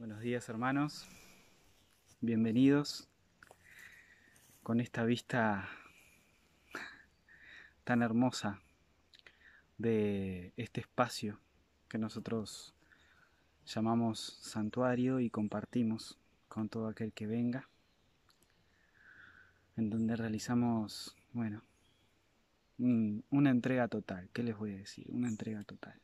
Buenos días hermanos, bienvenidos con esta vista tan hermosa de este espacio que nosotros llamamos santuario y compartimos con todo aquel que venga, en donde realizamos, bueno, una entrega total, ¿qué les voy a decir? Una entrega total.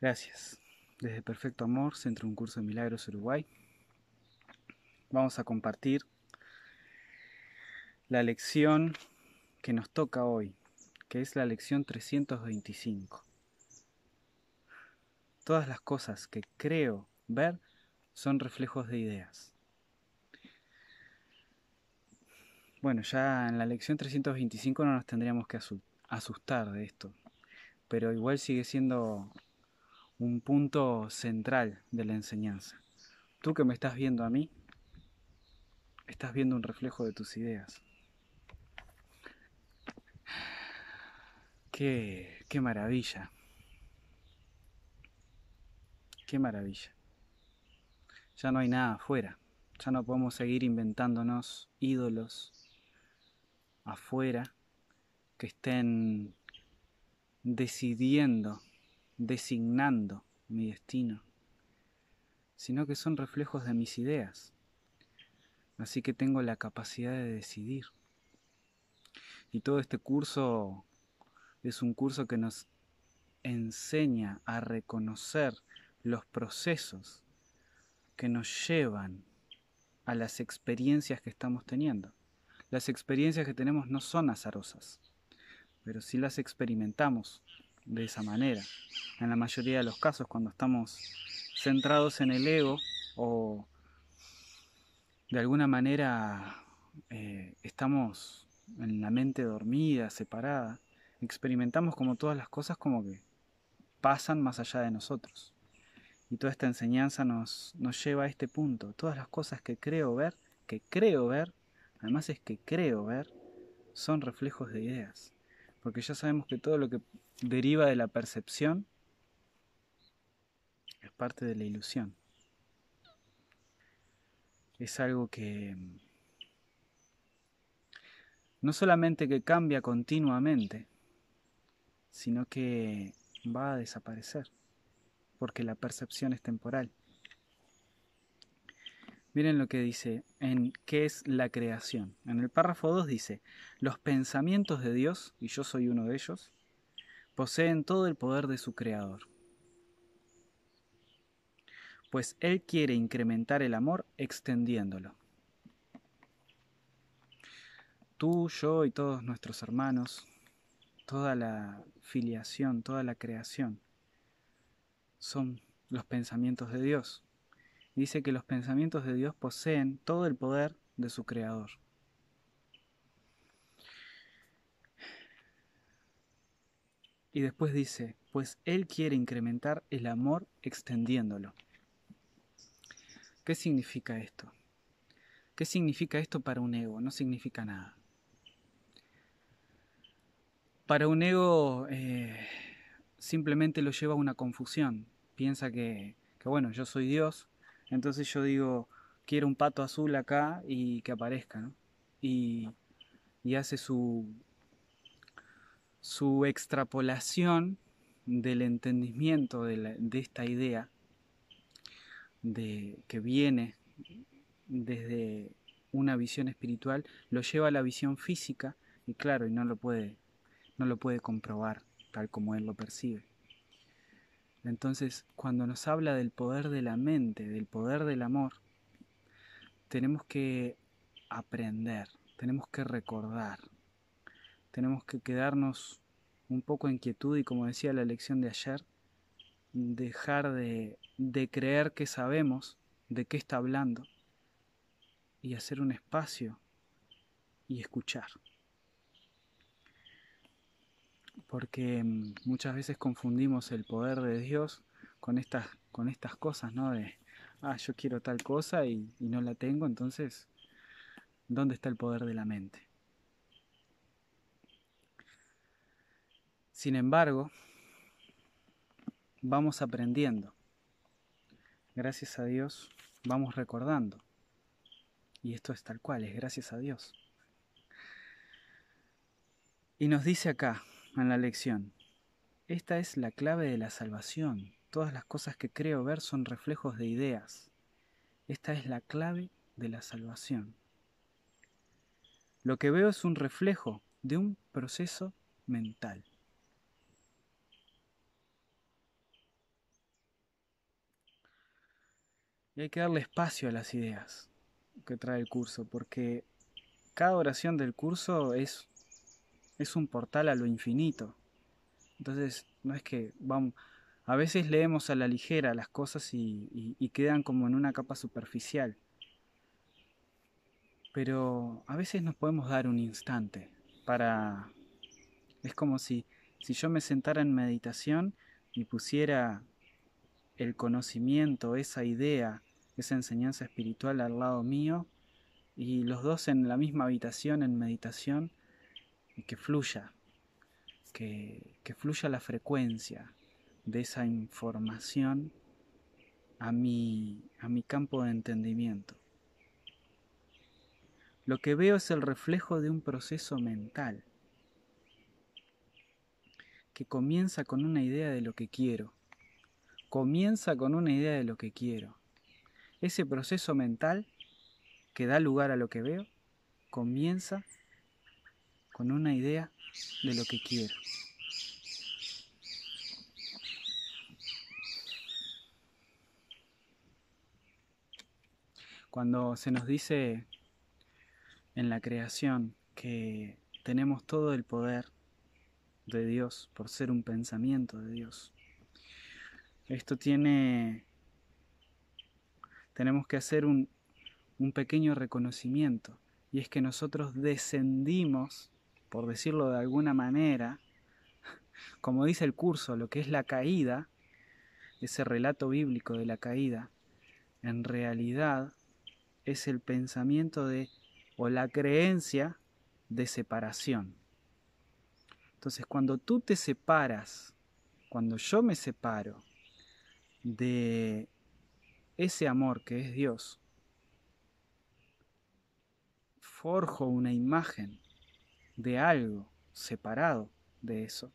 Gracias. Desde Perfecto Amor, Centro Un Curso de Milagros Uruguay. Vamos a compartir la lección que nos toca hoy, que es la lección 325. Todas las cosas que creo ver son reflejos de ideas. Bueno, ya en la lección 325 no nos tendríamos que asustar de esto, pero igual sigue siendo un punto central de la enseñanza. Tú que me estás viendo a mí, estás viendo un reflejo de tus ideas. Qué, qué maravilla. Qué maravilla. Ya no hay nada afuera. Ya no podemos seguir inventándonos ídolos afuera que estén decidiendo designando mi destino, sino que son reflejos de mis ideas. Así que tengo la capacidad de decidir. Y todo este curso es un curso que nos enseña a reconocer los procesos que nos llevan a las experiencias que estamos teniendo. Las experiencias que tenemos no son azarosas, pero sí las experimentamos de esa manera. En la mayoría de los casos, cuando estamos centrados en el ego o de alguna manera eh, estamos en la mente dormida, separada, experimentamos como todas las cosas como que pasan más allá de nosotros. Y toda esta enseñanza nos lleva a este punto. Todas las cosas que creo ver, que creo ver, además es que creo ver, son reflejos de ideas porque ya sabemos que todo lo que deriva de la percepción es parte de la ilusión. Es algo que mm, no solamente que cambia continuamente, sino que va a desaparecer, porque la percepción es temporal. Miren lo que dice en qué es la creación. En el párrafo 2 dice, los pensamientos de Dios, y yo soy uno de ellos, poseen todo el poder de su creador. Pues Él quiere incrementar el amor extendiéndolo. Tú, yo y todos nuestros hermanos, toda la filiación, toda la creación, son los pensamientos de Dios dice que los pensamientos de Dios poseen todo el poder de su creador. Y después dice, pues Él quiere incrementar el amor extendiéndolo. ¿Qué significa esto? ¿Qué significa esto para un ego? No significa nada. Para un ego eh, simplemente lo lleva a una confusión. Piensa que, que, bueno, yo soy Dios, entonces yo digo, quiero un pato azul acá y que aparezca, Y, hace su, su extrapolación del entendimiento de, de esta idea de, que viene desde una visión espiritual, lo lleva a la visión física y claro, y no lo puede, no lo puede comprobar tal como él lo percibe. Entonces, cuando nos habla del poder de la mente, del poder del amor, tenemos que aprender, tenemos que recordar, tenemos que quedarnos un poco en quietud y como decía la lección de ayer, dejar de, de creer que sabemos de qué está hablando y hacer un espacio y escuchar porque mm, muchas veces confundimos el poder de Dios con estas, con estas cosas, ¿no? De, ah, yo quiero tal cosa y no la tengo, entonces, ¿dónde está el poder de la mente? Sin embargo, vamos aprendiendo. Gracias a Dios vamos recordando. Y esto es tal cual, es gracias a Dios. Y nos dice acá, en la lección. Esta es la clave de la salvación. Todas las cosas que creo ver son reflejos de ideas. Esta es la clave de la salvación. Lo que veo es un reflejo de un proceso mental. Y hay que darle espacio a las ideas que trae el curso, porque cada oración del curso es es un portal a lo infinito. Entonces, no es que vamos, a veces leemos a la ligera las cosas y, quedan como en una capa superficial. Pero a veces nos podemos dar un instante para... Es como si, si yo me sentara en meditación y pusiera el conocimiento, esa idea, esa enseñanza espiritual al lado mío, y los dos en la misma habitación en meditación, y que fluya, que, fluya la frecuencia de esa información a a mi campo de entendimiento. Lo que veo es el reflejo de un proceso mental que comienza con una idea de lo que quiero. Comienza con una idea de lo que quiero. Ese proceso mental que da lugar a lo que veo comienza con una idea de lo que quiero. Cuando se nos dice en la creación que tenemos todo el poder de Dios por ser un pensamiento de Dios, esto tiene... Tenemos que hacer un, un pequeño reconocimiento y es que nosotros descendimos por decirlo de alguna manera, como dice el curso, lo que es la caída, ese relato bíblico de la caída, en realidad es el pensamiento de o la creencia de separación. Entonces, cuando tú te separas, cuando yo me separo de ese amor que es Dios, forjo una imagen de algo separado de eso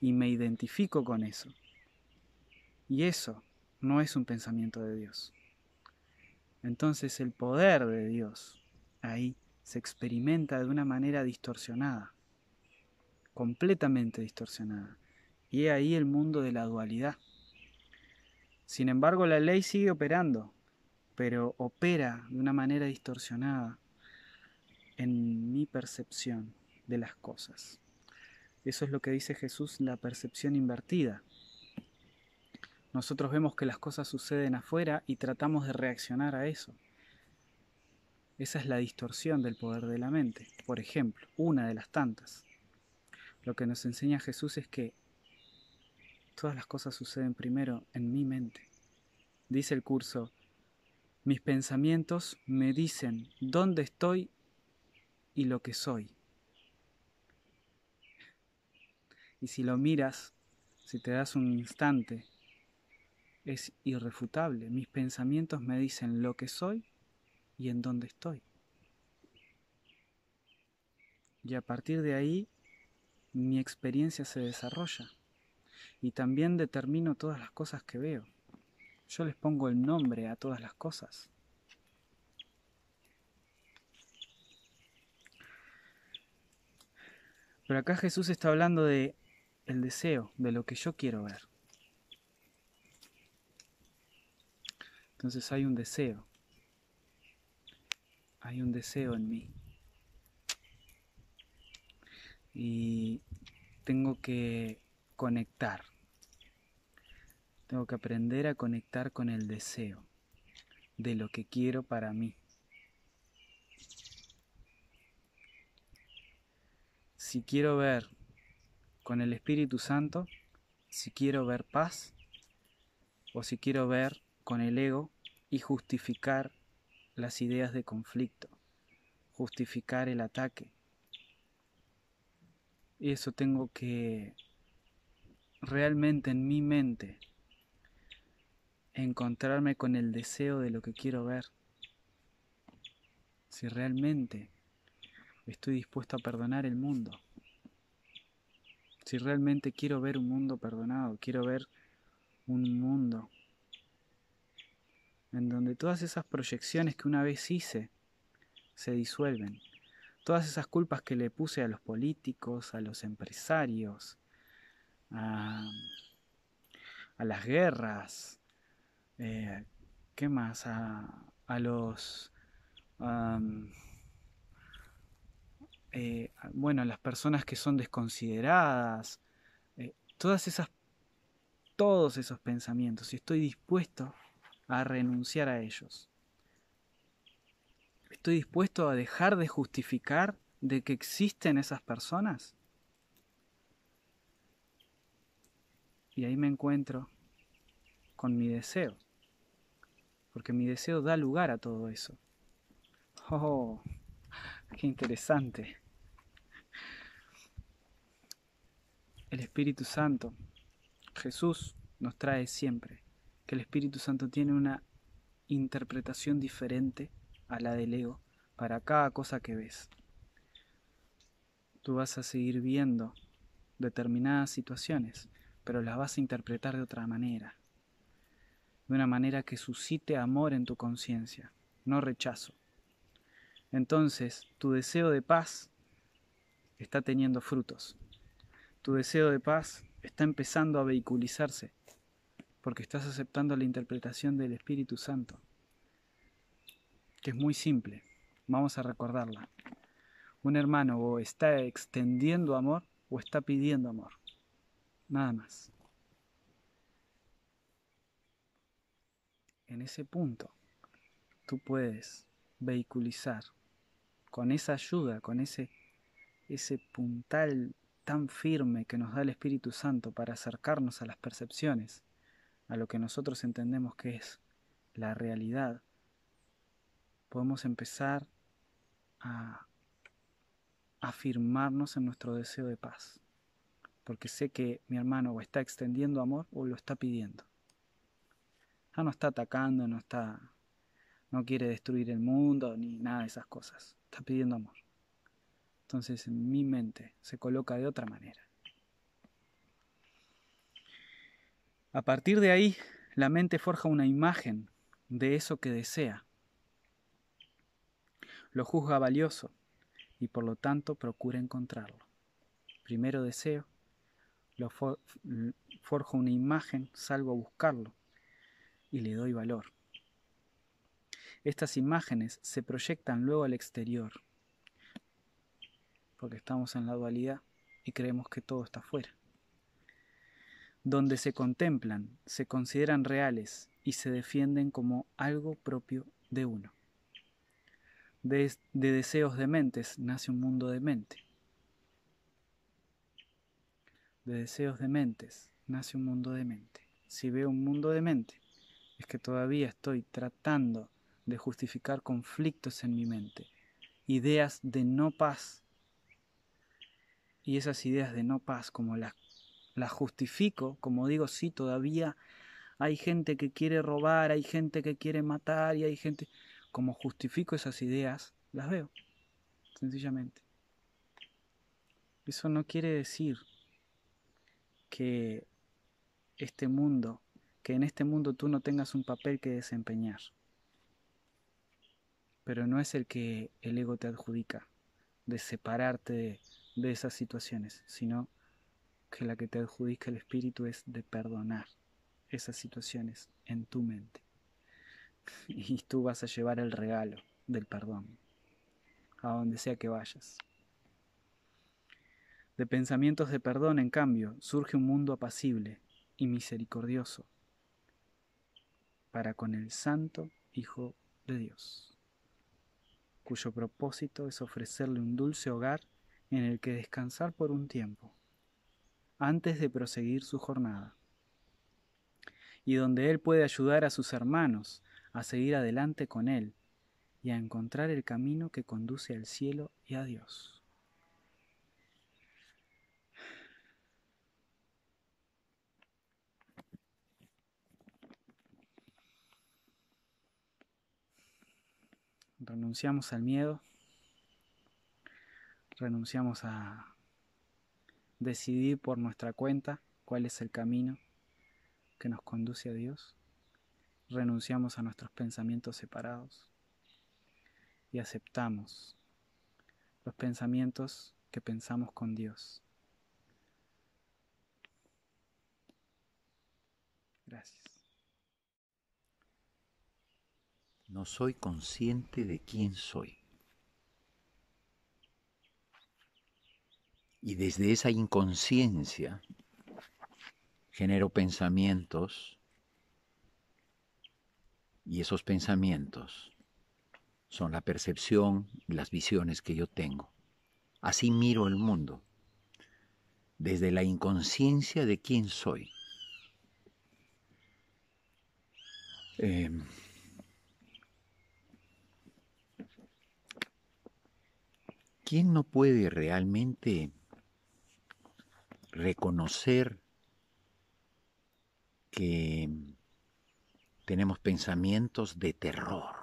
y me identifico con eso. Y eso no es un pensamiento de Dios. Entonces el poder de Dios ahí se experimenta de una manera distorsionada, completamente distorsionada. Y es ahí el mundo de la dualidad. Sin embargo, la ley sigue operando, pero opera de una manera distorsionada en mi percepción de las cosas. Eso es lo que dice Jesús, la percepción invertida. Nosotros vemos que las cosas suceden afuera y tratamos de reaccionar a eso. Esa es la distorsión del poder de la mente, por ejemplo, una de las tantas. Lo que nos enseña Jesús es que todas las cosas suceden primero en mi mente. Dice el curso, mis pensamientos me dicen dónde estoy y lo que soy. Y si lo miras, si te das un instante, es irrefutable. Mis pensamientos me dicen lo que soy y en dónde estoy. Y a partir de ahí, mi experiencia se desarrolla. Y también determino todas las cosas que veo. Yo les pongo el nombre a todas las cosas. Pero acá Jesús está hablando de el deseo de lo que yo quiero ver. Entonces hay un deseo, hay un deseo en mí. Y tengo que conectar, tengo que aprender a conectar con el deseo de lo que quiero para mí. Si quiero ver con el Espíritu Santo si quiero ver paz o si quiero ver con el ego y justificar las ideas de conflicto, justificar el ataque. Y eso tengo que realmente en mi mente encontrarme con el deseo de lo que quiero ver. Si realmente estoy dispuesto a perdonar el mundo. Si realmente quiero ver un mundo perdonado, quiero ver un mundo en donde todas esas proyecciones que una vez hice se disuelven, todas esas culpas que le puse a los políticos, a los empresarios, a, las guerras, eh, ¿qué más? A, los... Eh, bueno, las personas que son desconsideradas, eh, todas esas, todos esos pensamientos, y estoy dispuesto a renunciar a ellos. Estoy dispuesto a dejar de justificar de que existen esas personas. Y ahí me encuentro con mi deseo, porque mi deseo da lugar a todo eso. Oh, qué interesante. el Espíritu Santo, Jesús nos trae siempre, que el Espíritu Santo tiene una interpretación diferente a la del ego para cada cosa que ves. Tú vas a seguir viendo determinadas situaciones, pero las vas a interpretar de otra manera, de una manera que suscite amor en tu conciencia, no rechazo. Entonces, tu deseo de paz está teniendo frutos. Tu deseo de paz está empezando a vehiculizarse porque estás aceptando la interpretación del Espíritu Santo, que es muy simple. Vamos a recordarla. Un hermano o está extendiendo amor o está pidiendo amor. Nada más. En ese punto, tú puedes vehiculizar con esa ayuda, con ese, ese puntal tan firme que nos da el Espíritu Santo para acercarnos a las percepciones, a lo que nosotros entendemos que es la realidad, podemos empezar a afirmarnos en nuestro deseo de paz, porque sé que mi hermano o está extendiendo amor o lo está pidiendo. ya ah, no está atacando, no está no quiere destruir el mundo ni nada de esas cosas, está pidiendo amor. Entonces en mi mente se coloca de otra manera. A partir de ahí, la mente forja una imagen de eso que desea. Lo juzga valioso y por lo tanto procura encontrarlo. Primero deseo, lo forjo una imagen, salvo a buscarlo y le doy valor. Estas imágenes se proyectan luego al exterior porque estamos en la dualidad y creemos que todo está fuera. Donde se contemplan, se consideran reales y se defienden como algo propio de uno. De, de deseos de mentes nace un mundo de mente. De deseos de mentes nace un mundo de mente. Si veo un mundo de mente, es que todavía estoy tratando de justificar conflictos en mi mente, ideas de no paz y esas ideas de no paz, como las, justifico, como digo, sí, todavía hay gente que quiere robar, hay gente que quiere matar y hay gente, como justifico esas ideas, las veo, sencillamente. Eso no quiere decir que este mundo, que en este mundo tú no tengas un papel que desempeñar. Pero no es el que el ego te adjudica, de separarte de de esas situaciones, sino que la que te adjudica el espíritu es de perdonar esas situaciones en tu mente. Y tú vas a llevar el regalo del perdón a donde sea que vayas. De pensamientos de perdón, en cambio, surge un mundo apacible y misericordioso para con el Santo Hijo de Dios, cuyo propósito es ofrecerle un dulce hogar en el que descansar por un tiempo, antes de proseguir su jornada, y donde Él puede ayudar a sus hermanos a seguir adelante con Él y a encontrar el camino que conduce al cielo y a Dios. Renunciamos al miedo renunciamos a decidir por nuestra cuenta cuál es el camino que nos conduce a Dios, renunciamos a nuestros pensamientos separados y aceptamos los pensamientos que pensamos con Dios. Gracias. No soy consciente de quién soy. Y desde esa inconsciencia genero pensamientos y esos pensamientos son la percepción y las visiones que yo tengo. Así miro el mundo, desde la inconsciencia de quién soy. Em, ¿Quién no puede realmente reconocer que tenemos pensamientos de terror.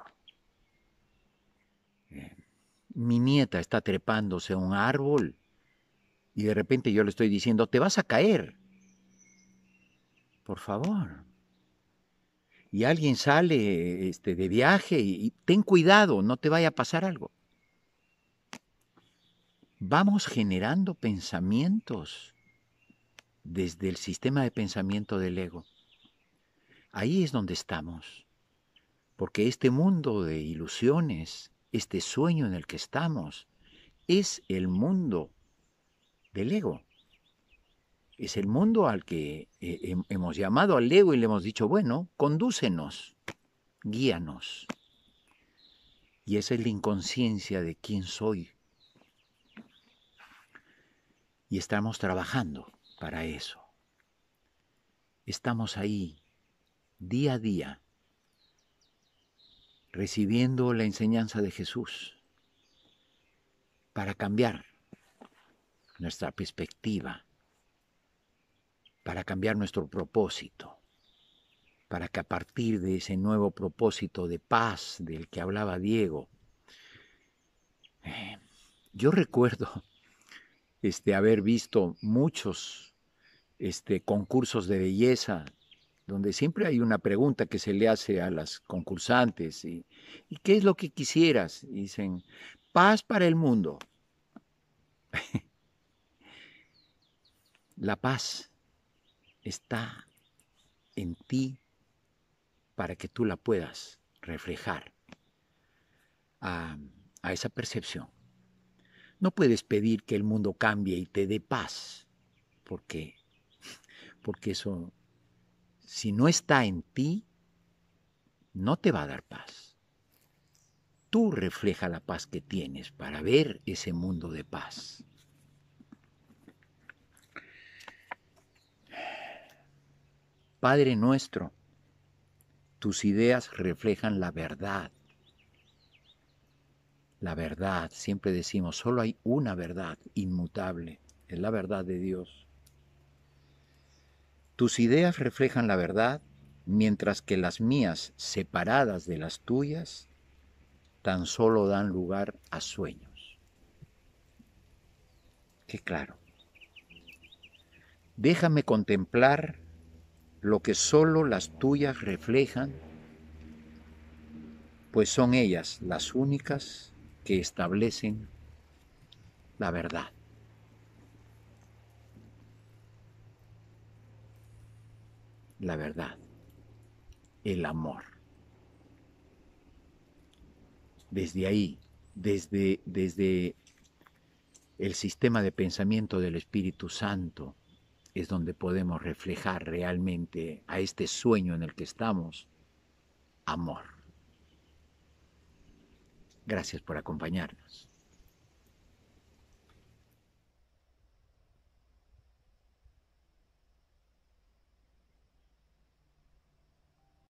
Eh, mi nieta está trepándose a un árbol y de repente yo le estoy diciendo, te vas a caer. Por favor. Y alguien sale este, de viaje y, y ten cuidado, no te vaya a pasar algo. Vamos generando pensamientos desde el sistema de pensamiento del ego. Ahí es donde estamos, porque este mundo de ilusiones, este sueño en el que estamos, es el mundo del ego. Es el mundo al que eh, hemos llamado al ego y le hemos dicho, bueno, condúcenos, guíanos. Y esa es la inconsciencia de quién soy. Y estamos trabajando para eso. Estamos ahí día a día recibiendo la enseñanza de Jesús para cambiar nuestra perspectiva, para cambiar nuestro propósito, para que a partir de ese nuevo propósito de paz del que hablaba Diego, eh, yo recuerdo este, haber visto muchos este, concursos de belleza, donde siempre hay una pregunta que se le hace a las concursantes, y, qué es lo que quisieras? dicen, paz para el mundo. La paz está en ti para que tú la puedas reflejar a, a, esa percepción. No puedes pedir que el mundo cambie y te dé paz, porque porque eso, si no está en ti, no te va a dar paz. Tú refleja la paz que tienes para ver ese mundo de paz. Padre nuestro, tus ideas reflejan la verdad. La verdad, siempre decimos, solo hay una verdad inmutable, es la verdad de Dios. Tus ideas reflejan la verdad, mientras que las mías, separadas de las tuyas, tan solo dan lugar a sueños. Qué claro. Déjame contemplar lo que solo las tuyas reflejan, pues son ellas las únicas que establecen la verdad. la verdad, el amor. Desde ahí, desde, desde el sistema de pensamiento del Espíritu Santo, es donde podemos reflejar realmente a este sueño en el que estamos, amor. Gracias por acompañarnos.